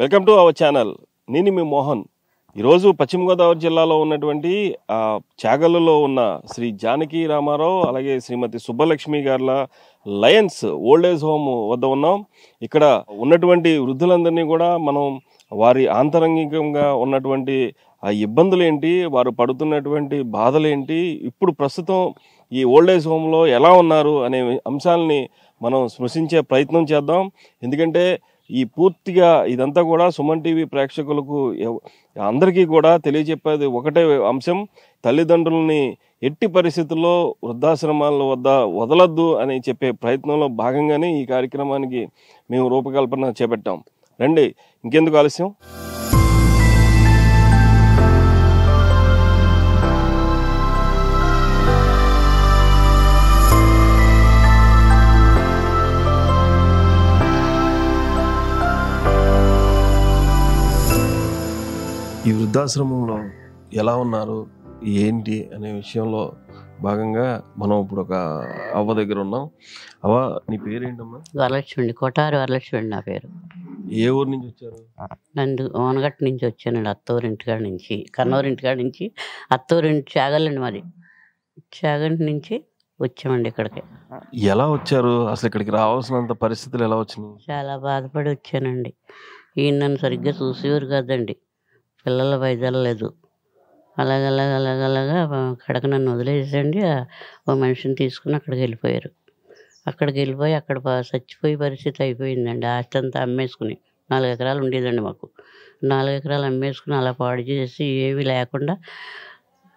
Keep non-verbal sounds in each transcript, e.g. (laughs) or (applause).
welcome to our channel నేను మీ మోహన్ ఈరోజు పశ్చిమ గోదావరి జిల్లాలో ఉన్నటువంటి చాగలులో ఉన్న శ్రీ జానకి రామారావు అలాగే శ్రీమతి సుబ్బలక్ష్మి గార్ల లయన్స్ ఓల్డేజ్ హోమ్ వద్ద ఉన్నాం ఇక్కడ ఉన్నటువంటి వృద్ధులందరినీ కూడా మనం వారి ఆంతరంగికంగా ఉన్నటువంటి ఆ ఇబ్బందులు ఏంటి వారు పడుతున్నటువంటి బాధలు ఏంటి ఇప్పుడు ప్రస్తుతం ఈ ఓల్డ్ ఏజ్ హోమ్లో ఎలా ఉన్నారు అనే అంశాలని మనం స్మృశించే ప్రయత్నం చేద్దాం ఎందుకంటే ఈ పూర్తిగా ఇదంతా కూడా సుమన్ టీవీ ప్రేక్షకులకు అందరికీ కూడా తెలియజెప్పేది ఒకటే అంశం తల్లిదండ్రులని ఎట్టి పరిస్థితుల్లో వృద్ధాశ్రమాల వద్ద వదలద్దు అని చెప్పే ప్రయత్నంలో భాగంగానే ఈ కార్యక్రమానికి మేము రూపకల్పన చేపట్టాం రండి ఇంకెందుకు ఆలస్యం ఈ వృద్ధాశ్రమంలో ఎలా ఉన్నారు ఏంటి అనే విషయంలో భాగంగా మనం ఇప్పుడు ఒక అవ్వ దగ్గర ఉన్నాం అవ్వ నీ పేరు ఏంటమ్మా వరలక్ష్మి కోటారు వరలక్ష్మి నా పేరు ఏ ఊరు నుంచి వచ్చారు నందు ఓనగట్టు నుంచి వచ్చానండి ఇంటికాడ నుంచి ఇంటికాడ నుంచి అత్తూరింటి చాగలండి మరి చాగంటి నుంచి వచ్చామండి ఇక్కడికి ఎలా వచ్చారు అసలు ఇక్కడికి రావాల్సినంత పరిస్థితులు ఎలా వచ్చినాయి చాలా బాధపడి వచ్చానండి ఈయన నన్ను సరిగ్గా చూసేవారు కాదండి పిల్లల వైదొలలేదు అలాగ అలాగ అలాగ అలాగా కడక నన్ను వదిలేసండి ఓ మనిషిని తీసుకుని అక్కడికి వెళ్ళిపోయారు అక్కడికి వెళ్ళిపోయి అక్కడ చచ్చిపోయే పరిస్థితి అయిపోయిందండి ఆస్తి అంతా అమ్మేసుకుని నాలుగు ఎకరాలు ఉండేదండి మాకు నాలుగు ఎకరాలు అమ్మేసుకుని అలా పాడు చేసి ఏమీ లేకుండా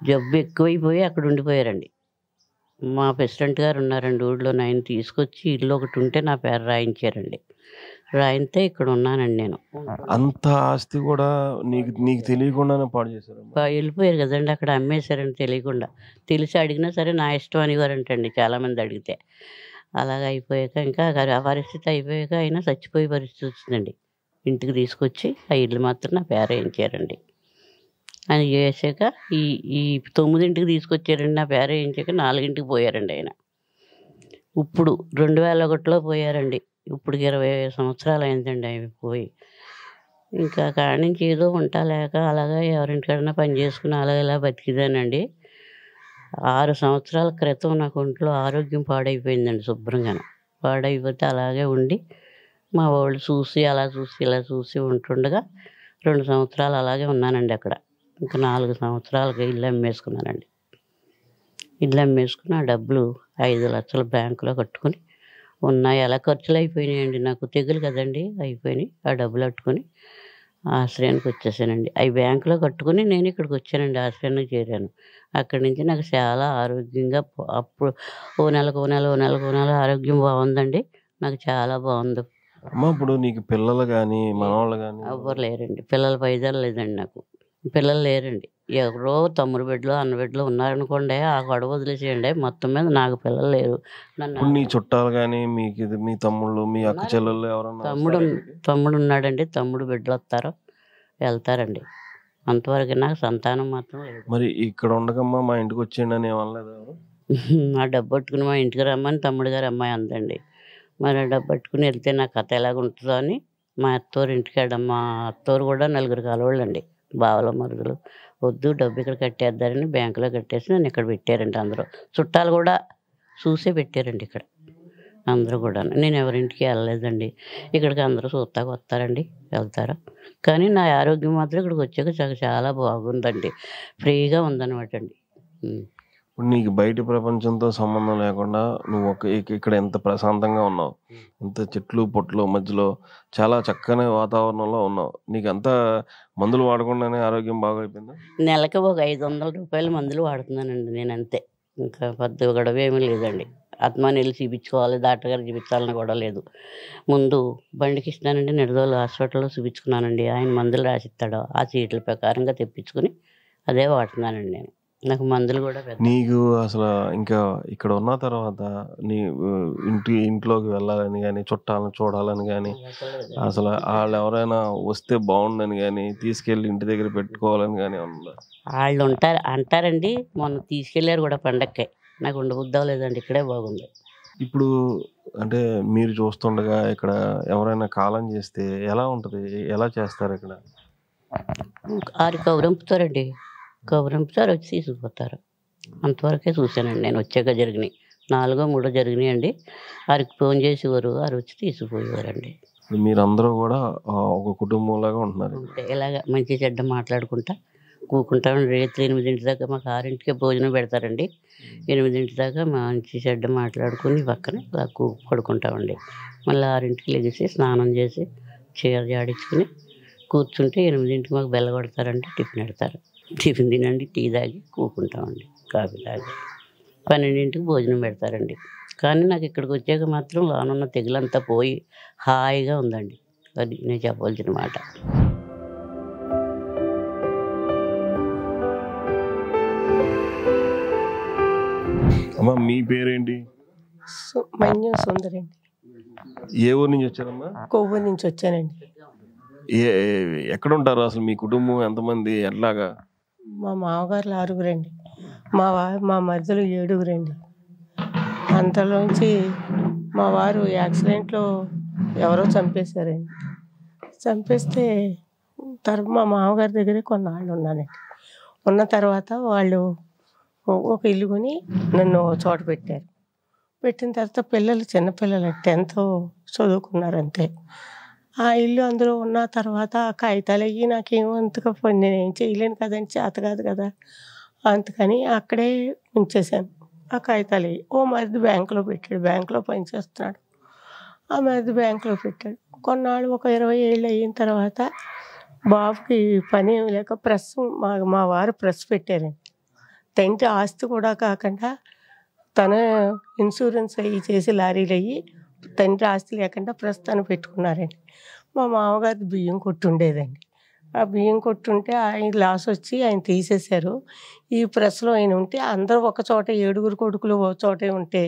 జబ్బు ఎక్కువైపోయి అక్కడ ఉండిపోయారండి మా ప్రెసిడెంట్ గారు ఉన్నారండి ఊళ్ళో ఆయన తీసుకొచ్చి ఇల్లు ఒకటి ఉంటే నా పేరు రాయించారండి రాయంటే ఇక్కడ ఉన్నానండి నేను అంత ఆస్తి కూడా నీకు నీకు తెలియకుండా పాడు చేశారు వెళ్ళిపోయారు కదండి అక్కడ అమ్మేశారని తెలియకుండా తెలిసి అడిగినా సరే నా ఇష్టం అనేవారంటండి చాలామంది అడిగితే అలాగ అయిపోయాక ఇంకా ఆ పరిస్థితి అయిపోయాక అయినా చచ్చిపోయే పరిస్థితి వచ్చిందండి ఇంటికి తీసుకొచ్చి ఆ ఇల్లు మాత్రం నా పేరేయించారండి అని చేసాక ఈ ఈ తొమ్మిదింటికి తీసుకొచ్చారండి నా పేరేయించాక నాలుగింటికి పోయారండి ఆయన ఇప్పుడు రెండు వేల ఒకటిలో పోయారండి ఇప్పుడు ఇరవై సంవత్సరాలు అయిందండి అవి పోయి ఇంకా కాడ నుంచి ఏదో లేక అలాగా ఎవరింటికైనా పని చేసుకుని అలాగే ఇలా బతికిదానండి ఆరు సంవత్సరాల క్రితం నాకు ఒంట్లో ఆరోగ్యం పాడైపోయిందండి శుభ్రంగా పాడైపోతే అలాగే ఉండి మా వాళ్ళు చూసి అలా చూసి ఇలా చూసి ఉంటుండగా రెండు సంవత్సరాలు అలాగే ఉన్నానండి అక్కడ ఇంకా నాలుగు సంవత్సరాలుగా ఇల్లు అమ్మేసుకున్నానండి ఇల్లు అమ్మేసుకుని ఆ డబ్బులు ఐదు లక్షలు బ్యాంకులో కట్టుకుని ఉన్నాయి అలా ఖర్చులు అయిపోయినాయండి నాకు తెగులు కదండి అయిపోయినాయి ఆ డబ్బులు కట్టుకొని ఆశ్రయానికి వచ్చేసానండి అవి బ్యాంకులో కట్టుకుని నేను ఇక్కడికి వచ్చానండి ఆశ్రయానికి చేరాను అక్కడి నుంచి నాకు చాలా ఆరోగ్యంగా అప్పుడు ఓ నెలకు ఓ నెల ఓ నెలకు ఓ నెల ఆరోగ్యం బాగుందండి నాకు చాలా బాగుంది అమ్మ ఇప్పుడు నీకు పిల్లలు కానీ మనవాళ్ళు కానీ ఎవ్వరు లేరండి పిల్లల పైదాలు లేదండి నాకు పిల్లలు లేరండి ఎవరో తమ్ముడు బిడ్డలు అన్న బిడ్డలు ఉన్నారనుకోండి ఆ గొడవ వదిలేసేయండి మొత్తం మీద నాకు పిల్లలు లేరు నన్ను చుట్టాలు కానీ మీకు మీ తమ్ముళ్ళు మీ అక్క చెల్లెళ్ళు ఎవరన్నా తమ్ముడు తమ్ముడు ఉన్నాడండి తమ్ముడు బిడ్డలు వస్తారో వెళ్తారండి అంతవరకు నాకు సంతానం మాత్రం మరి ఇక్కడ ఉండకమ్మా మా ఇంటికి వచ్చేయండి అని ఏమనలేదు ఆ (laughs) డబ్బు పట్టుకుని మా ఇంటికి రమ్మని తమ్ముడు గారు అమ్మాయి అందండి మరి ఆ డబ్బు పట్టుకుని వెళ్తే నా కథ ఎలాగ ఉంటుందో అని మా అత్తోరు ఇంటికి మా అత్తోరు కూడా నలుగురు కాలవాళ్ళండి బావల మరుగులు వద్దు డబ్బు ఇక్కడ కట్టేద్దారని బ్యాంకులో కట్టేసి నన్ను ఇక్కడ పెట్టారండి అందరూ చుట్టాలు కూడా చూసే పెట్టారండి ఇక్కడ అందరూ కూడా నేను ఎవరింటికి వెళ్ళలేదండి ఇక్కడికి అందరూ చూస్తాక వస్తారండి వెళ్తారు కానీ నా ఆరోగ్యం మాత్రం ఇక్కడికి వచ్చాక చాలా బాగుందండి ఫ్రీగా ఉందనమాట అండి ఇప్పుడు నీకు బయట ప్రపంచంతో సంబంధం లేకుండా నువ్వు ఒక ఇక్కడ ఎంత ప్రశాంతంగా ఉన్నావు ఎంత చెట్లు పొట్లు మధ్యలో చాలా చక్కని వాతావరణంలో ఉన్నావు నీకు ఎంత మందులు వాడకుండానే ఆరోగ్యం బాగా అయిపోయిందా నెలకి ఒక ఐదు వందల రూపాయలు మందులు వాడుతున్నానండి నేను అంతే ఇంకా పెద్ద గొడవ ఏమీ లేదండి ఆత్మాని వెళ్ళి చూపించుకోవాలి డాక్టర్ గారు చూపించాలని కూడా లేదు ముందు బండికి ఇస్తానండి నిడదోలు హాస్పిటల్లో చూపించుకున్నానండి ఆయన మందులు రాసిస్తాడు ఆ సీట్ల ప్రకారంగా తెప్పించుకుని అదే వాడుతున్నానండి నేను నాకు మందులు కూడా నీకు అసలు ఇంకా ఇక్కడ ఉన్న తర్వాత నీ ఇంటి ఇంట్లోకి వెళ్ళాలని కానీ చుట్టాలను చూడాలని కానీ అసలు వాళ్ళు ఎవరైనా వస్తే బాగుండని కానీ తీసుకెళ్ళి ఇంటి దగ్గర పెట్టుకోవాలని కానీ ఉందా వాళ్ళు ఉంటారు అంటారండి మొన్న తీసుకెళ్ళారు కూడా పండక్కి నాకు ఉండబుద్దా లేదండి ఇక్కడే బాగుంది ఇప్పుడు అంటే మీరు చూస్తుండగా ఇక్కడ ఎవరైనా కాలం చేస్తే ఎలా ఉంటుంది ఎలా చేస్తారు ఇక్కడ ఆరు కౌరంపుతారండి గౌరంసారి వచ్చి తీసుకుపోతారు అంతవరకే చూశానండి నేను వచ్చాక జరిగినాయి నాలుగో మూడో జరిగినాయి అండి వారికి ఫోన్ చేసేవారు వారు వచ్చి తీసుకుపోయేవారండి మీరందరూ కూడా ఒక కుటుంబంలాగా ఉంటున్నారు ఇలాగ మంచి చెడ్డ మాట్లాడుకుంటా కూకుంటాం రేతులు ఎనిమిదింటి దాకా మాకు ఆరింటికే భోజనం పెడతారండి ఎనిమిదింటి దాకా మంచి చెడ్డ మాట్లాడుకుని పక్కనే కూ పడుకుంటామండి మళ్ళీ ఆరింటికి లెగిసి స్నానం చేసి చీర జాడించుకుని కూర్చుంటే ఎనిమిదింటికి మాకు బెల్ల కొడతారంటే టిఫిన్ పెడతారు టిఫిన్ తినండి టీ తాగి కూకుంటామండి కాఫీ తాగి పన్నెండింటికి భోజనం పెడతారండి కానీ నాకు ఇక్కడికి వచ్చాక మాత్రం లోనున్న తెగులంతా పోయి హాయిగా ఉందండి అది నేను చెప్పవలసిన మాట మీ పేరేంటి ఏ ఊరు నుంచి వచ్చారమ్మా కొవ్వూరు నుంచి వచ్చానండి ఎక్కడ ఉంటారు అసలు మీ కుటుంబం ఎంతమంది ఎట్లాగా మా మామగారులు ఆరుగురండి మా వారు మా మరిదలు ఏడుగురండి అంతలోంచి మా వారు యాక్సిడెంట్లో ఎవరో చంపేశారండి చంపేస్తే తర్వాత మా మామగారి దగ్గరే కొన్నాళ్ళు ఉన్నానండి ఉన్న తర్వాత వాళ్ళు ఒక ఇల్లు కొని నన్ను చోట పెట్టారు పెట్టిన తర్వాత పిల్లలు చిన్నపిల్లలు టెన్త్ చదువుకున్నారు అంతే ఆ ఇల్లు అందులో ఉన్న తర్వాత ఆ కాగితాలు అయ్యి నాకేమో అంతగా పొంది నేను ఏం చేయలేను కదండి చేత కాదు కదా అందుకని అక్కడే ఉంచేశాను ఆ కాగితాలు అయ్యి ఓ మరిది బ్యాంకులో పెట్టాడు బ్యాంకులో పనిచేస్తున్నాడు ఆ మరిది బ్యాంకులో పెట్టాడు కొన్నాళ్ళు ఒక ఇరవై ఏళ్ళు అయిన తర్వాత బాబుకి పని లేక ప్రెస్ మా మా వారు ప్రెస్ పెట్టారండి తండ్రి ఆస్తి కూడా కాకుండా తన ఇన్సూరెన్స్ అయ్యి చేసి లారీలు అయ్యి తండ్రి ఆస్తి లేకుండా ప్రస్తుతాన్ని పెట్టుకున్నారండి మా మామగారు బియ్యం కొట్టుండేదండి ఆ బియ్యం కొట్టుంటే ఆయన లాస్ వచ్చి ఆయన తీసేశారు ఈ ప్రెస్లో ఆయన ఉంటే అందరూ ఒక చోట ఏడుగురు కొడుకులు ఒక చోటే ఉంటే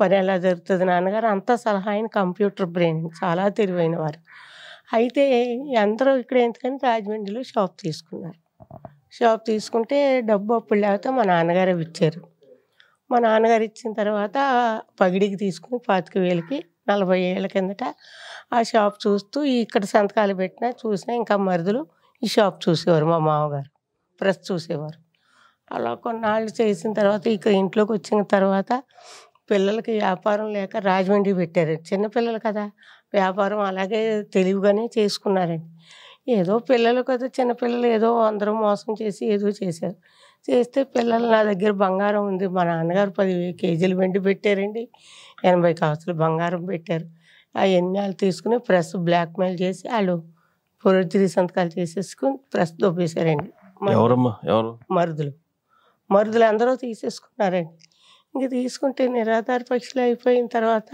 పని ఎలా జరుగుతుంది నాన్నగారు అంత సలహా ఆయన కంప్యూటర్ బ్రెయిన్ చాలా తెలివైన వారు అయితే అందరూ ఇక్కడ ఎందుకని రాజమండ్రిలో షాప్ తీసుకున్నారు షాప్ తీసుకుంటే డబ్బు అప్పుడు లేకపోతే మా నాన్నగారే ఇచ్చారు మా నాన్నగారు ఇచ్చిన తర్వాత పగిడికి తీసుకుని పాతిక వేలకి నలభై ఏళ్ళ కిందట ఆ షాప్ చూస్తూ ఇక్కడ సంతకాలు పెట్టినా చూసినా ఇంకా మరుదులు ఈ షాప్ చూసేవారు మా మామగారు ప్రెస్ చూసేవారు అలా కొన్నాళ్ళు చేసిన తర్వాత ఇక ఇంట్లోకి వచ్చిన తర్వాత పిల్లలకి వ్యాపారం లేక రాజమండ్రి పెట్టారు చిన్నపిల్లలు కదా వ్యాపారం అలాగే తెలివిగానే చేసుకున్నారండి ఏదో పిల్లలు కదా చిన్నపిల్లలు ఏదో అందరూ మోసం చేసి ఏదో చేశారు చేస్తే పిల్లలు నా దగ్గర బంగారం ఉంది మా నాన్నగారు పది కేజీలు వెండి పెట్టారండి ఎనభై కాసులు బంగారం పెట్టారు అవన్నీ వాళ్ళు తీసుకుని ప్రెస్ బ్లాక్మెయిల్ చేసి వాళ్ళు పురోజీ సంతకాలు చేసేసుకుని ప్రెస్ దొప్పేశారండి ఎవరు మరుదులు మరుదులు అందరూ తీసేసుకున్నారండి ఇంక తీసుకుంటే నిరాధార పక్షులు అయిపోయిన తర్వాత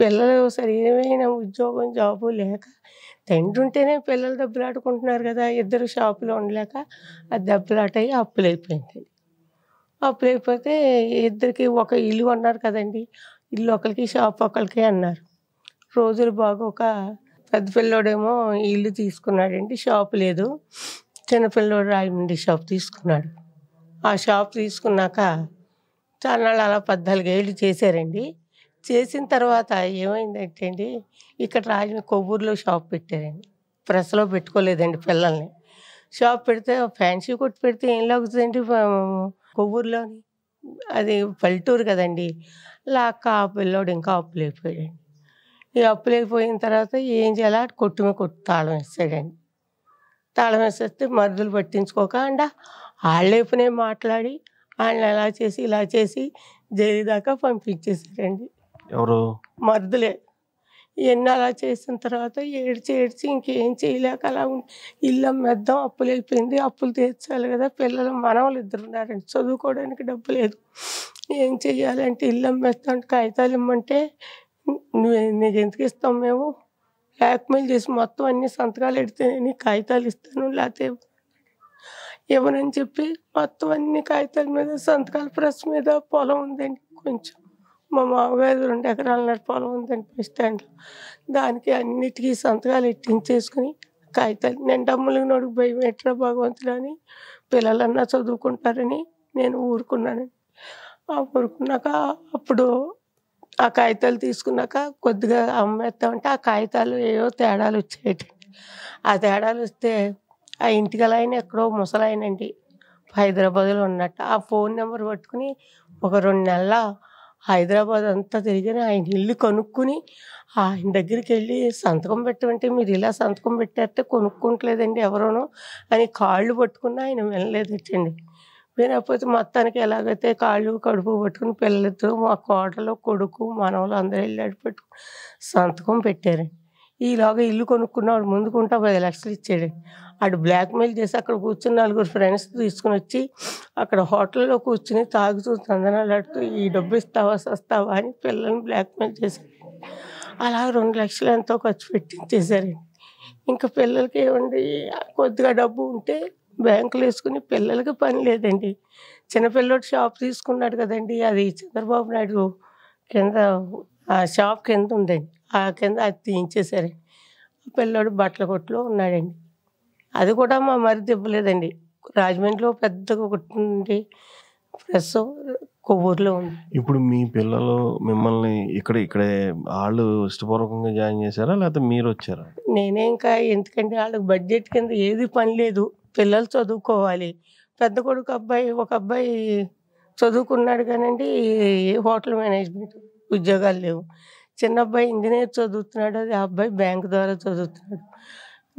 పిల్లలు సరైన ఉద్యోగం జాబు లేక తండ్రి ఉంటేనే పిల్లలు దెబ్బలాడుకుంటున్నారు కదా ఇద్దరు షాపులో ఉండలేక అది అప్పులు అయిపోయింది అప్పులు అయిపోతే ఇద్దరికి ఒక ఇల్లు అన్నారు కదండి ఇల్లు ఒకరికి షాప్ ఒకరికి అన్నారు రోజులు బాగా ఒక పెద్ద పిల్లోడేమో ఇల్లు తీసుకున్నాడండి షాప్ లేదు చిన్నపిల్లోడు రాయమండి షాప్ తీసుకున్నాడు ఆ షాప్ తీసుకున్నాక చాలా అలా పద్నాలుగేళ్ళు చేశారండి చేసిన తర్వాత ఏమైందంటే అండి ఇక్కడ రాజు కొవ్వూరులో షాప్ పెట్టారండి ప్రెస్లో పెట్టుకోలేదండి పిల్లల్ని షాప్ పెడితే ఫ్యాన్సీ కొట్టి పెడితే ఏం లాగుతుందండి కొవ్వూరులోని అది పల్లెటూరు కదండి అక్క ఆ పిల్లోడు ఇంకా అప్పులైపోయాడండి ఈ అప్పులేకపోయిన తర్వాత ఏం చేయాలి కొట్టు మీద కొట్టు తాళం వేస్తాడండి తాళం వేసేస్తే మరుదులు పట్టించుకోక అండ వాళ్ళైపునే మాట్లాడి వాళ్ళని అలా చేసి ఇలా చేసి జైలు దాకా పంపించేశారండి ఎవరు మర్దులే ఇవన్నీ అలా చేసిన తర్వాత ఏడ్చి ఏడ్చి ఇంకేం చేయలేక అలా ఇల్లు మెద్దం అప్పులు వెళ్ళిపోయింది అప్పులు తీర్చాలి కదా పిల్లలు మనవలు ఇద్దరు ఉన్నారండి చదువుకోవడానికి డబ్బు లేదు ఏం చెయ్యాలంటే ఇల్లు మెద్దం కాగితాలు ఇమ్మంటే నువ్వు నీకు ఎందుకు ఇస్తాం మేము బ్లాక్మెయిల్ చేసి మొత్తం అన్ని సంతకాలు ఎడితే నేను కాగితాలు ఇస్తాను లేకపోతే ఇవ్వనని చెప్పి మొత్తం అన్ని కాగితాల మీద సంతకాల ప్రెస్ మీద పొలం ఉందండి కొంచెం మా మామగారు రెండు ఎకరాల పొలం ఉందండి బస్ స్టాండ్లో దానికి అన్నిటికీ సంతకాలు ఇట్టించేసుకుని కాగితాలు నేను డమ్ములు నడుగు భయం ఎట్రా భగవంతుడు అని పిల్లలన్నా చదువుకుంటారని నేను ఊరుకున్నాను ఆ ఊరుకున్నాక అప్పుడు ఆ కాగితాలు తీసుకున్నాక కొద్దిగా అమ్మేస్తామంటే ఆ కాగితాలు ఏవో తేడాలు వచ్చేటండి ఆ తేడాలు వస్తే ఆ ఇంటికల ఆయన ఎక్కడో ముసలాయనండి హైదరాబాద్లో ఉన్నట్టు ఆ ఫోన్ నెంబర్ పట్టుకుని ఒక రెండు నెలల హైదరాబాద్ అంతా తిరిగి ఆయన ఇల్లు కొనుక్కుని ఆయన దగ్గరికి వెళ్ళి సంతకం పెట్టమంటే మీరు ఇలా సంతకం పెట్టారంటే కొనుక్కుంటలేదండి ఎవరోనో అని కాళ్ళు పట్టుకున్నా ఆయన వినలేదు వచ్చండి వినకపోతే మొత్తానికి ఎలాగైతే కాళ్ళు కడుపు పట్టుకుని పిల్లలతో మా కోటలో కొడుకు మనవలు అందరూ వెళ్ళి పెట్టుకుని సంతకం పెట్టారు ఈలాగా ఇల్లు కొనుక్కున్నాడు ముందుకుంటే పది లక్షలు ఇచ్చాడు అటు బ్లాక్మెయిల్ చేసి అక్కడ కూర్చుని నలుగురు ఫ్రెండ్స్ తీసుకుని వచ్చి అక్కడ హోటల్లో కూర్చుని తాగుతూ ఆడుతూ ఈ డబ్బు ఇస్తావా సస్తావా అని పిల్లల్ని బ్లాక్మెయిల్ చేశారు అలా రెండు లక్షలు ఎంతో ఖర్చు పెట్టించేశారండి ఇంకా పిల్లలకి ఏమండి కొద్దిగా డబ్బు ఉంటే బ్యాంకులు వేసుకుని పిల్లలకి పని లేదండి చిన్నపిల్లడు షాప్ తీసుకున్నాడు కదండి అది చంద్రబాబు నాయుడు కింద ఆ షాప్ కింద ఉందండి ఆ కింద అది తీయించేశారండి పిల్లోడు బట్టల కొట్టులో ఉన్నాడండి అది కూడా మా మరి తెప్పలేదండి రాజమండ్రిలో పెద్దగా ఒకటి ప్రెస్ కొవ్వూరులో ఉంది ఇప్పుడు మీ పిల్లలు మిమ్మల్ని ఇక్కడ ఇక్కడే వాళ్ళు ఇష్టపూర్వకంగా జాయిన్ చేశారా లేకపోతే మీరు వచ్చారా నేనే ఇంకా ఎందుకంటే వాళ్ళకి బడ్జెట్ కింద ఏది పని లేదు పిల్లలు చదువుకోవాలి పెద్ద కొడుకు అబ్బాయి ఒక అబ్బాయి చదువుకున్నాడు కానండి ఏ హోటల్ మేనేజ్మెంట్ ఉద్యోగాలు లేవు చిన్న అబ్బాయి ఇంజనీర్ చదువుతున్నాడు అది ఆ అబ్బాయి బ్యాంకు ద్వారా చదువుతున్నాడు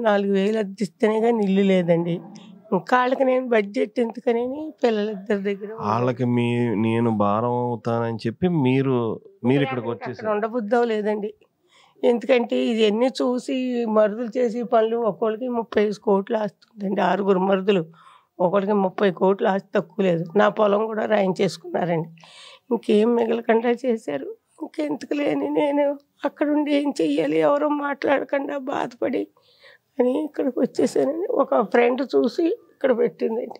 నాలుగు వేలు అద్దె ఇస్తేనే కానీ ఇల్లు లేదండి ఇంకా వాళ్ళకి నేను బడ్జెట్ ఎందుకని పిల్లలిద్దరి దగ్గర వాళ్ళకి మీ నేను భారం అవుతానని చెప్పి మీరు మీరు ఇక్కడికి వచ్చేసి ఉండబుద్ధం లేదండి ఎందుకంటే ఇది చూసి మరుదులు చేసి పనులు ఒకళ్ళకి ముప్పై కోట్లు ఆస్తుందండి ఆరుగురు మరుదులు ఒకరికి ముప్పై కోట్లు ఆస్తి తక్కువ లేదు నా పొలం కూడా చేసుకున్నారండి ఇంకేం మిగలకుండా చేశారు ఇంకెందుకు లేని నేను అక్కడుండి ఏం చెయ్యాలి ఎవరో మాట్లాడకుండా బాధపడి అని ఇక్కడికి వచ్చేసానని ఒక ఫ్రెండ్ చూసి ఇక్కడ పెట్టిందండి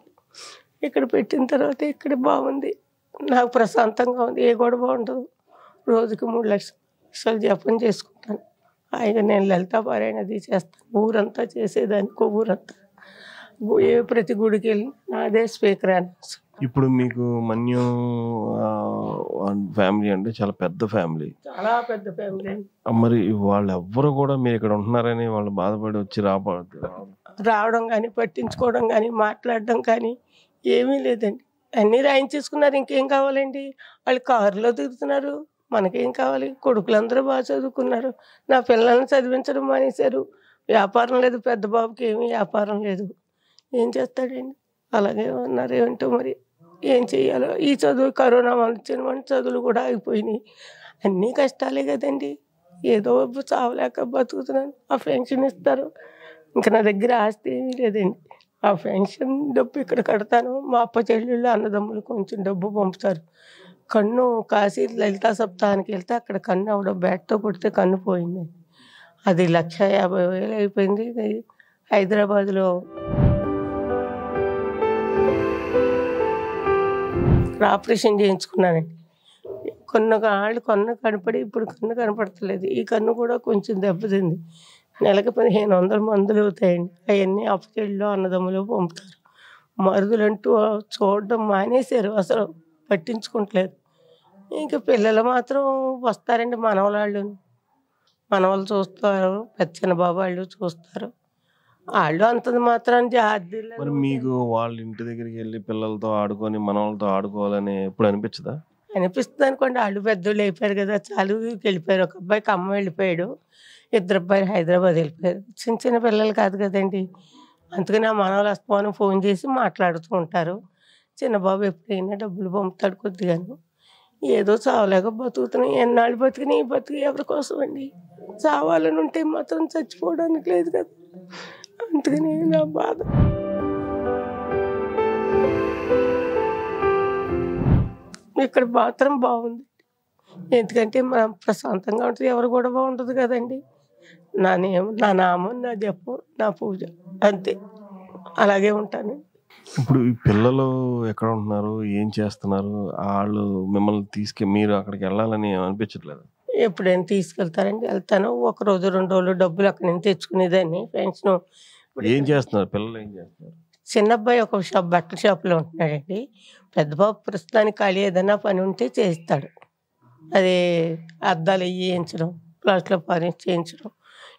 ఇక్కడ పెట్టిన తర్వాత ఇక్కడ బాగుంది నాకు ప్రశాంతంగా ఉంది ఏ గొడవ ఉండదు రోజుకి మూడు లక్షలు లక్షలు జపం చేసుకుంటాను ఆయన నేను లలిత పారాయణ అది చేస్తాను ఊరంతా చేసేదానికి ఊరంతా ప్రతి గుడికి వెళ్ళి నాదే స్పీకర్ అని ఇప్పుడు మీకు మన్యు ఫ్యామిలీ అంటే చాలా పెద్ద ఫ్యామిలీ చాలా పెద్ద ఫ్యామిలీ మరి వాళ్ళు ఎవ్వరు కూడా మీరు ఇక్కడ ఉంటున్నారని వాళ్ళు బాధపడి వచ్చి రాబడదు రావడం కానీ పట్టించుకోవడం కానీ మాట్లాడడం కానీ ఏమీ లేదండి అన్నీ రాయించేసుకున్నారు ఇంకేం కావాలండి వాళ్ళు కారులో తిరుగుతున్నారు మనకేం కావాలి కొడుకులందరూ బాగా చదువుకున్నారు నా పిల్లల్ని చదివించడం మానేశారు వ్యాపారం లేదు పెద్ద బాబుకి ఏమీ వ్యాపారం లేదు ఏం చేస్తాడండి అలాగే ఉన్నారు ఏమంటూ మరి ఏం చేయాలో ఈ చదువు కరోనా వచ్చిన వంటి చదువులు కూడా ఆగిపోయినాయి అన్నీ కష్టాలే కదండి ఏదో చావలేక బతుకుతున్నాను ఆ పెన్షన్ ఇస్తారు ఇంకా నా దగ్గర ఆస్తి ఏమీ లేదండి ఆ పెన్షన్ డబ్బు ఇక్కడ కడతాను మా అప్ప చెల్లెళ్ళు అన్నదమ్ములు కొంచెం డబ్బు పంపుతారు కన్ను కాశీ లలితా సప్తాహానికి వెళ్తే అక్కడ కన్ను అవడం బ్యాట్తో కొడితే కన్ను పోయింది అది లక్ష యాభై వేలు అయిపోయింది హైదరాబాద్లో ఆపరేషన్ చేయించుకున్నానండి కొన్న ఆళ్ళు కొన్న కనపడి ఇప్పుడు కన్ను కనపడతలేదు ఈ కన్ను కూడా కొంచెం దెబ్బతింది నెలకు పదిహేను వందల మందులు అవుతాయండి అవన్నీ అప్పచెల్లో అన్నదమ్ములు పంపుతారు మరుదులు అంటూ చూడడం మానేశారు అసలు పట్టించుకుంటలేదు ఇంకా పిల్లలు మాత్రం వస్తారండి మనవలాళ్ళు మనవాళ్ళు చూస్తారు పెచ్చన బాబాళ్ళు చూస్తారు వాళ్ళు అంత మాత్రం మరి మీకు వాళ్ళ ఇంటి దగ్గరికి వెళ్ళి పిల్లలతో ఆడుకొని మనవాళ్ళతో ఆడుకోవాలని ఎప్పుడు అనిపించదా అనిపిస్తుంది అనుకోండి వాళ్ళు పెద్దోళ్ళు అయిపోయారు కదా చాలు వెళ్ళిపోయారు ఒక అబ్బాయి ఖమ్మం వెళ్ళిపోయాడు ఇద్దరు అబ్బాయిలు హైదరాబాద్ వెళ్ళిపోయారు చిన్న చిన్న పిల్లలు కాదు కదండి అందుకని ఆ మన వాళ్ళు ఫోన్ చేసి మాట్లాడుతూ ఉంటారు చిన్న బాబు ఎప్పుడైనా డబ్బులు పంపుతాడు కొద్దిగాను ఏదో చావలేక బతుకుతున్నాయి ఎన్నాళ్ళు బతికినా ఈ బతుకు ఎవరి కోసం అండి చావాలని ఉంటే మాత్రం చచ్చిపోవడానికి లేదు కదా అందుకని నా బాధ ఇక్కడ బాత్రూమ్ బాగుంది ఎందుకంటే మనం ప్రశాంతంగా ఉంటుంది ఎవరు కూడా బాగుంటుంది కదండి నా నియమం నా నామం నా జపం నా పూజ అంతే అలాగే ఉంటాను ఇప్పుడు ఈ పిల్లలు ఎక్కడ ఉంటున్నారు ఏం చేస్తున్నారు వాళ్ళు మిమ్మల్ని తీసుకె మీరు అక్కడికి వెళ్ళాలని అనిపించట్లేదు ఎప్పుడైనా తీసుకెళ్తారండి వెళ్తాను ఒక రోజు రెండు రోజులు డబ్బులు అక్కడ నుంచి తెచ్చుకునేదాన్ని పెన్షన్ ఏం చేస్తున్నారు పిల్లలు ఏం చేస్తున్నారు చిన్న అబ్బాయి ఒక షాప్ బట్టల షాప్లో ఉంటున్నాడండి పెద్ద బాబు ప్రస్తుతానికి ఖాళీ ఏదైనా పని ఉంటే చేస్తాడు అది అద్దాలు వేయించడం ప్లాస్ట్లో పని చేయించడం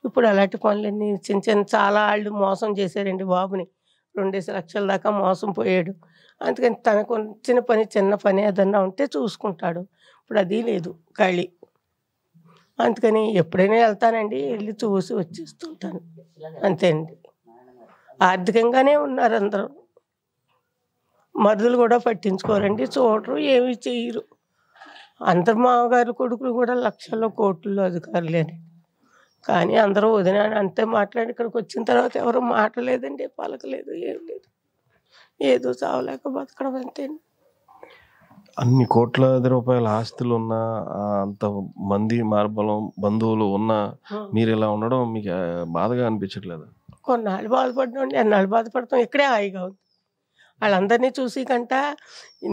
ఇప్పుడు అలాంటి పనులన్నీ చిన్న చిన్న చాలా వాళ్ళు మోసం చేశారండి బాబుని రెండేసి లక్షల దాకా మోసం పోయాడు అందుకని తనకు చిన్న పని చిన్న పని ఏదన్నా ఉంటే చూసుకుంటాడు ఇప్పుడు అది లేదు ఖాళీ అందుకని ఎప్పుడైనా వెళ్తానండి వెళ్ళి చూసి వచ్చేస్తుంటాను అంతే అండి ఆర్థికంగానే ఉన్నారు అందరూ మరుదులు కూడా పట్టించుకోరండి చూడరు ఏమీ చేయరు అందరు మామగారు కొడుకులు కూడా లక్షల్లో కోట్లలో అధికారులేని కానీ అందరూ వదిన అంతే మాట్లాడి ఇక్కడికి వచ్చిన తర్వాత ఎవరు మాటలేదండి పలకలేదు ఏం లేదు ఏదో చావలేక బతకడం అంతేండి అన్ని కోట్లాది రూపాయల ఆస్తులు ఉన్నా అంత మంది మార్బలం బంధువులు ఉన్నా మీరు ఇలా ఉండడం మీకు బాధగా అనిపించట్లేదు కొన్నాళ్ళు బాధపడినండి అన్నాళ్ళు బాధపడతాం ఇక్కడే హాయిగా ఉంది వాళ్ళందరినీ చూసి కంట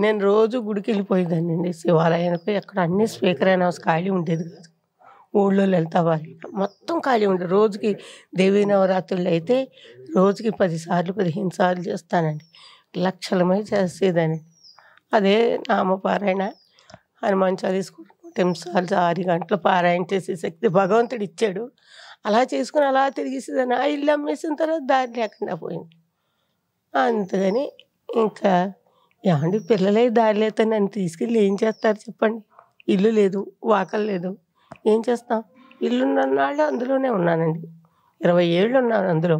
నేను రోజు గుడికి వెళ్ళిపోయేదాన్ని అండి శివాలయానికి అక్కడ అన్ని స్పీకర్ అయిన ఖాళీ ఉండేది కాదు ఊళ్ళో వాళ్ళు మొత్తం ఖాళీ ఉండేది రోజుకి దేవీ నవరాత్రులు అయితే రోజుకి పదిసార్లు పదిహేను సార్లు చేస్తానండి మంది చేసేదాన్ని అదే నామపారాయణ హనుమాన్ చాలీస్ టెంసాలు ఆరు గంటలు పారాయణ చేసే శక్తి భగవంతుడు ఇచ్చాడు అలా చేసుకుని అలా తిరిగేసేదాన్ని ఆ ఇల్లు అమ్మేసిన తర్వాత దారి లేకుండా పోయింది అంతగాని ఇంకా ఏమండి పిల్లలే దారి లేతే నన్ను తీసుకెళ్ళి ఏం చేస్తారు చెప్పండి ఇల్లు లేదు వాకలు లేదు ఏం చేస్తాం ఇల్లు ఉన్నన్నాళ్ళు అందులోనే ఉన్నానండి ఇరవై ఏళ్ళు ఉన్నాను అందులో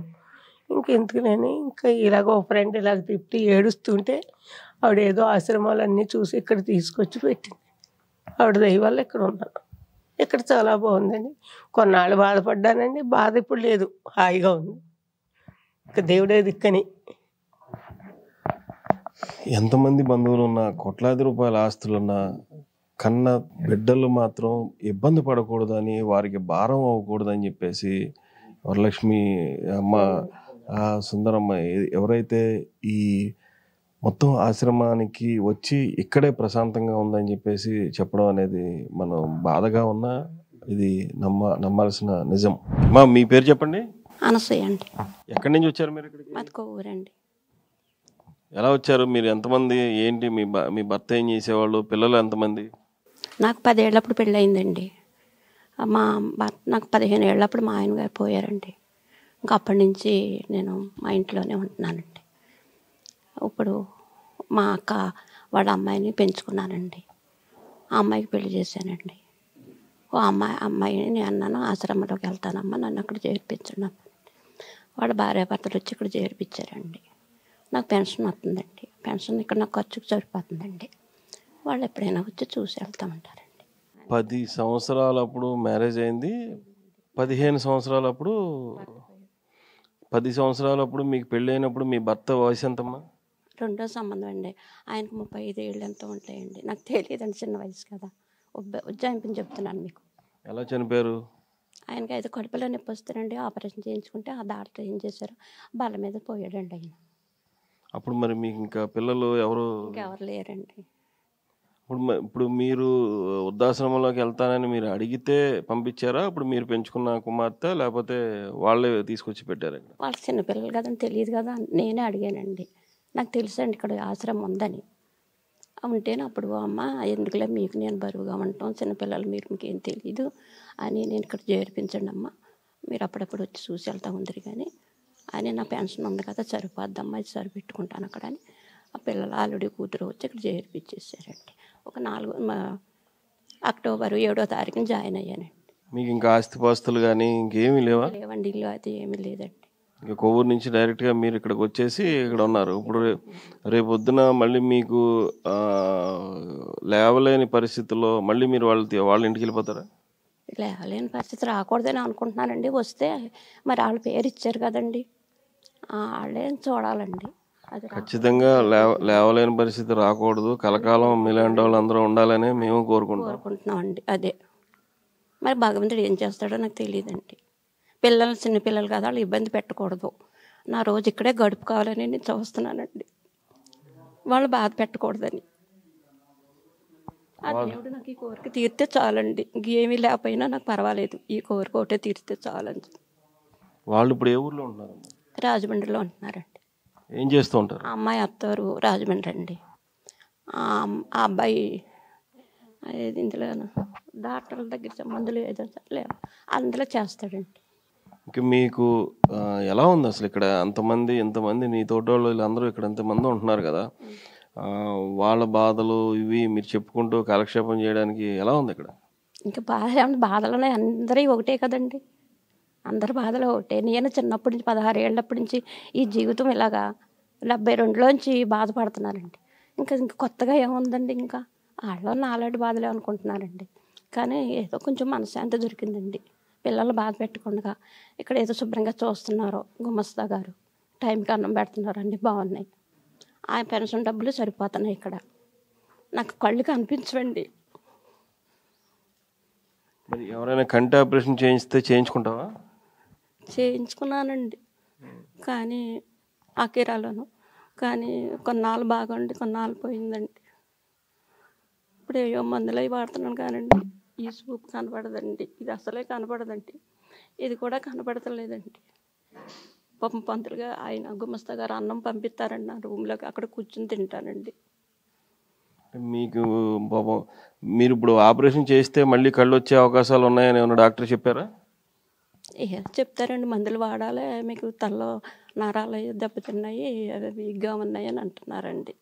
నేను ఇంకా ఇలాగ ఒక ఫ్రెండ్ ఇలాగ తిప్పి ఏడుస్తుంటే ఆవిడ ఏదో ఆశ్రమాలన్నీ చూసి ఇక్కడ తీసుకొచ్చి పెట్టింది ఆవిడ దయ వల్ల ఇక్కడ ఉన్నాను ఇక్కడ చాలా బాగుందండి కొన్నాళ్ళు బాధపడ్డానండి బాధ ఇప్పుడు లేదు హాయిగా ఉంది ఇక దేవుడే దిక్కని ఎంతమంది బంధువులు ఉన్నా కోట్లాది రూపాయల ఆస్తులున్నా కన్న బిడ్డలు మాత్రం ఇబ్బంది పడకూడదని వారికి భారం అవ్వకూడదని చెప్పేసి వరలక్ష్మి అమ్మ సుందరమ్మ ఎవరైతే ఈ మొత్తం ఆశ్రమానికి వచ్చి ఇక్కడే ప్రశాంతంగా ఉందని చెప్పేసి చెప్పడం అనేది మనం బాధగా ఉన్నా ఇది నమ్మ నమ్మాల్సిన నిజం మా మీ పేరు చెప్పండి అనసూయ అండి ఎక్కడి నుంచి వచ్చారు మీరు ఇక్కడికి మాది ఊరండి ఎలా వచ్చారు మీరు ఎంతమంది ఏంటి మీ మీ భర్త ఏం చేసేవాళ్ళు పిల్లలు ఎంతమంది నాకు పదేళ్ళప్పుడు పెళ్ళయిందండి మా భర్త నాకు పదిహేను ఏళ్ళప్పుడు మా ఆయన గారు పోయారండి ఇంకా అప్పటి నుంచి నేను మా ఇంట్లోనే ఉంటున్నానండి ఇప్పుడు మా అక్క వాళ్ళ అమ్మాయిని పెంచుకున్నానండి ఆ అమ్మాయికి పెళ్లి చేశానండి ఓ అమ్మాయి అమ్మాయిని నేను అన్నాను ఆశ్రమంలోకి వెళ్తానమ్మా నన్ను అక్కడ చేర్పించండి అమ్మ వాళ్ళ భార్యాభర్తలు వచ్చి ఇక్కడ చేర్పించారండి నాకు పెన్షన్ వస్తుందండి పెన్షన్ ఇక్కడ నాకు ఖర్చుకు సరిపోతుందండి వాళ్ళు ఎప్పుడైనా వచ్చి చూసి వెళ్తూ ఉంటారండి పది సంవత్సరాలప్పుడు మ్యారేజ్ అయింది పదిహేను సంవత్సరాలప్పుడు పది సంవత్సరాలప్పుడు మీకు పెళ్ళైనప్పుడు మీ భర్త వయసు ఎంతమ్మా రెండో సంబంధం అండి ఆయనకు ముప్పై ఐదు ఏళ్ళు ఎంతో ఉంటాయండి నాకు తెలియదండి చిన్న వయసు కదా ఉజ్జాయింపుని చెప్తున్నాను మీకు ఎలా చనిపోయారు ఆయనకి అయితే కడుపులో నొప్పి వస్తారండి ఆపరేషన్ చేయించుకుంటే ఆ డాక్టర్ ఏం చేశారు బల మీద పోయాడండి ఆయన అప్పుడు మరి మీకు ఇంకా పిల్లలు ఎవరు ఎవరు లేరండి ఇప్పుడు ఇప్పుడు మీరు వృద్ధాశ్రమంలోకి వెళ్తానని మీరు అడిగితే పంపించారా ఇప్పుడు మీరు పెంచుకున్న కుమార్తె లేకపోతే వాళ్ళే తీసుకొచ్చి పెట్టారండి వాళ్ళు చిన్నపిల్లలు కదా తెలియదు కదా నేనే అడిగానండి నాకు తెలుసండి ఇక్కడ ఆశ్రమం ఉందని ఉంటేనే అప్పుడు అమ్మ ఎందుకులే మీకు నేను బరువుగా ఉంటాం చిన్నపిల్లలు మీరు మీకు ఏం తెలియదు అని నేను ఇక్కడ చేర్పించండి అమ్మ మీరు అప్పుడప్పుడు వచ్చి చూసి వెళ్తా ఉందిరు కానీ అని నా పెన్షన్ ఉంది కదా సరిపోద్దమ్మా ఇది సరిపెట్టుకుంటాను అక్కడ అని ఆ పిల్లలు ఆల్రెడీ కూతురు వచ్చి ఇక్కడ చేర్పించేసారండి ఒక నాలుగు అక్టోబర్ ఏడో తారీఖున జాయిన్ అయ్యానండి మీకు ఇంకా ఆస్తిపాస్తులు కానీ ఇంకేమీ లేవా లేవండి ఇల్లు అయితే ఏమీ లేదండి ఇంకా కొవ్వూరు నుంచి డైరెక్ట్గా మీరు ఇక్కడికి వచ్చేసి ఇక్కడ ఉన్నారు ఇప్పుడు రేపు వద్దున మళ్ళీ మీకు లేవలేని పరిస్థితుల్లో మళ్ళీ మీరు వాళ్ళ వాళ్ళ ఇంటికి వెళ్ళిపోతారా లేవలేని పరిస్థితి రాకూడదని అనుకుంటున్నానండి వస్తే మరి వాళ్ళ పేరు ఇచ్చారు కదండి వాళ్ళే చూడాలండి ఖచ్చితంగా లేవ లేవలేని పరిస్థితి రాకూడదు కలకాలం మీలాంటి వాళ్ళు అందరూ ఉండాలని మేము కోరుకుంటున్నాం కోరుకుంటున్నాం అండి అదే మరి భగవంతుడు ఏం చేస్తాడో నాకు తెలియదండి పిల్లలు చిన్నపిల్లలు కదా వాళ్ళు ఇబ్బంది పెట్టకూడదు నా రోజు ఇక్కడే గడుపు కావాలని నేను చూస్తున్నానండి వాళ్ళు బాధ పెట్టకూడదని ఆ దేవుడు నాకు ఈ కోరిక తీరితే చాలండి ఏమీ లేకపోయినా నాకు పర్వాలేదు ఈ కోరిక ఒకటే తీరితే చాలండి వాళ్ళు ఇప్పుడు ఏ ఊర్లో ఉన్నారు రాజమండ్రిలో ఉంటున్నారండి ఏం చేస్తూ ఉంటారు అమ్మాయి అత్తారు రాజమండ్రి అండి ఆ అబ్బాయి ఇందులో డాక్టర్ల దగ్గర మందులు ఏదో లేవు అందులో చేస్తాడండి ఇంకా మీకు ఎలా ఉంది అసలు ఇక్కడ అంతమంది ఇంతమంది నీ తోటోళ్ళు వీళ్ళందరూ ఇక్కడ ఇంతమంది ఉంటున్నారు కదా వాళ్ళ బాధలు ఇవి మీరు చెప్పుకుంటూ కాలక్షేపం చేయడానికి ఎలా ఉంది ఇక్కడ ఇంకా బాధ ఉన్నాయి అందరి ఒకటే కదండి అందరి బాధలు ఒకటే నేను చిన్నప్పటి నుంచి పదహారు ఏళ్ళప్పటి నుంచి ఈ జీవితం ఇలాగా డెబ్బై రెండులోంచి బాధపడుతున్నారండి ఇంకా ఇంకా కొత్తగా ఏముందండి ఇంకా వాళ్ళు నాలాంటి బాధలు అనుకుంటున్నారండి కానీ ఏదో కొంచెం మనశ్శాంతి దొరికిందండి పిల్లలు బాధ పెట్టకుండా ఇక్కడ ఏదో శుభ్రంగా చూస్తున్నారో గుమస్తా గారు టైంకి అన్నం పెడుతున్నారు అన్నీ బాగున్నాయి ఆ పెన్షన్ డబ్బులు సరిపోతున్నాయి ఇక్కడ నాకు కళ్ళు కనిపించవండి మరి ఎవరైనా కంటి ఆపరేషన్ చేయిస్తే చేయించుకుంటావా చేయించుకున్నానండి కానీ అకీరాలోను కానీ కొన్నాళ్ళు బాగుండి కొన్నాళ్ళు పోయిందండి ఇప్పుడు ఏయో మందులు అవి వాడుతున్నాను కానండి ఈ సూప్ కనబడదండి ఇది అసలే కనబడదండి ఇది కూడా కనబడతలేదండి పాపం పంతులుగా ఆయన గుమస్తా గారు అన్నం పంపిస్తారండి నా రూమ్లోకి అక్కడ కూర్చుని తింటానండి మీకు పాపం మీరు ఇప్పుడు ఆపరేషన్ చేస్తే మళ్ళీ కళ్ళు వచ్చే అవకాశాలు ఉన్నాయని ఏమైనా డాక్టర్ చెప్పారా చెప్తారండి మందులు వాడాలి మీకు తలలో నరాలు దెబ్బతిన్నాయి అవి వీక్గా ఉన్నాయని అంటున్నారండి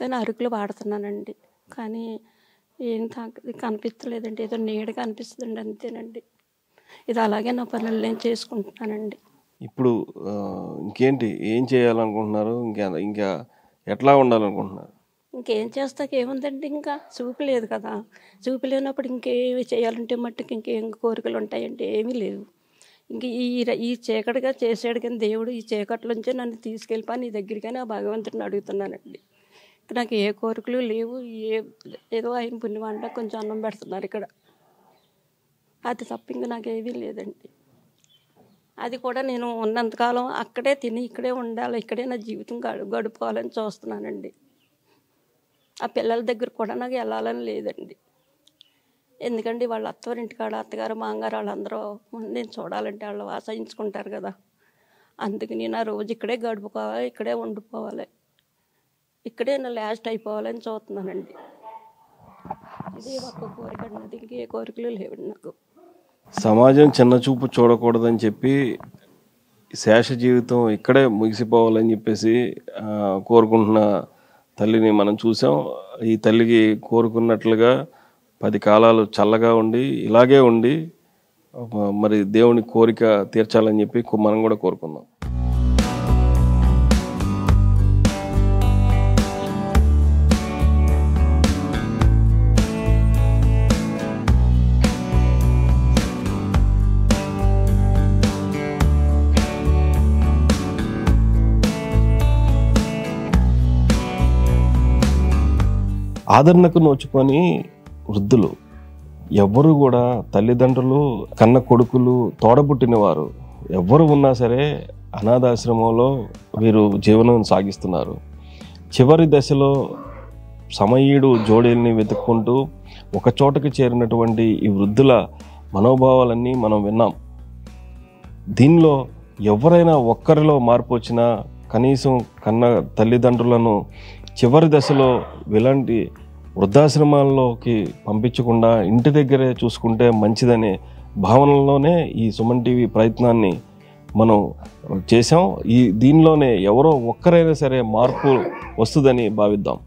కానీ అరుకులు వాడుతున్నానండి కానీ ఏం తాక కనిపించలేదండి ఏదో నీడ కనిపిస్తుందండి అంతేనండి ఇది అలాగే నా పనులు నేను చేసుకుంటున్నానండి ఇప్పుడు ఇంకేంటి ఏం చేయాలనుకుంటున్నారు ఇంకా ఇంకా ఎట్లా ఉండాలనుకుంటున్నారు ఇంకేం చేస్తాక ఏముందండి ఇంకా చూపు లేదు కదా చూపు లేనప్పుడు ఇంకేమి చేయాలంటే మట్టుకు ఇంకేం కోరికలు ఉంటాయండి ఏమీ లేవు ఇంక ఈ ఈ చీకటిగా చేసాడు కానీ దేవుడు ఈ చీకట్లోంచి నన్ను తీసుకెళ్ళిపోయి నీ దగ్గరికైనా ఆ భగవంతుడిని అడుగుతున్నానండి నాకు ఏ కోరికలు లేవు ఏ ఏదో ఆయన పుణ్యం అంట కొంచెం అన్నం పెడుతున్నారు ఇక్కడ అది తప్పింగ్ ఇంకా నాకు ఏదీ లేదండి అది కూడా నేను ఉన్నంతకాలం అక్కడే తిని ఇక్కడే ఉండాలి ఇక్కడే నా జీవితం గడు గడుపుకోవాలని చూస్తున్నానండి ఆ పిల్లల దగ్గర కూడా నాకు వెళ్ళాలని లేదండి ఎందుకంటే వాళ్ళ అత్తవారింటి కాడ అత్తగారు మామగారు వాళ్ళందరూ నేను చూడాలంటే వాళ్ళు ఆశయించుకుంటారు కదా అందుకని నా రోజు ఇక్కడే గడుపుకోవాలి ఇక్కడే ఉండిపోవాలి ఇక్కడే నా లాస్ట్ అయిపోవాలని చూస్తున్నానండి ఇది ఒక్క కోరిక ఇంకే కోరికలు లేవండి నాకు సమాజం చిన్న చూపు చూడకూడదని చెప్పి శేష జీవితం ఇక్కడే ముగిసిపోవాలని చెప్పేసి కోరుకుంటున్న తల్లిని మనం చూసాం ఈ తల్లికి కోరుకున్నట్లుగా పది కాలాలు చల్లగా ఉండి ఇలాగే ఉండి మరి దేవుని కోరిక తీర్చాలని చెప్పి మనం కూడా కోరుకుందాం ఆదరణకు నోచుకొని వృద్ధులు ఎవ్వరు కూడా తల్లిదండ్రులు కన్న కొడుకులు తోడబుట్టినవారు ఎవ్వరు ఉన్నా సరే అనాథాశ్రమంలో వీరు జీవనం సాగిస్తున్నారు చివరి దశలో సమయుడు జోడీల్ని వెతుక్కుంటూ ఒక చోటకి చేరినటువంటి ఈ వృద్ధుల మనోభావాలన్నీ మనం విన్నాం దీనిలో ఎవరైనా ఒక్కరిలో మార్పు వచ్చినా కనీసం కన్న తల్లిదండ్రులను చివరి దశలో ఇలాంటి వృద్ధాశ్రమాల్లోకి పంపించకుండా ఇంటి దగ్గరే చూసుకుంటే మంచిదనే భావనలోనే ఈ సుమన్ టీవీ ప్రయత్నాన్ని మనం చేసాం ఈ దీనిలోనే ఎవరో ఒక్కరైనా సరే మార్పు వస్తుందని భావిద్దాం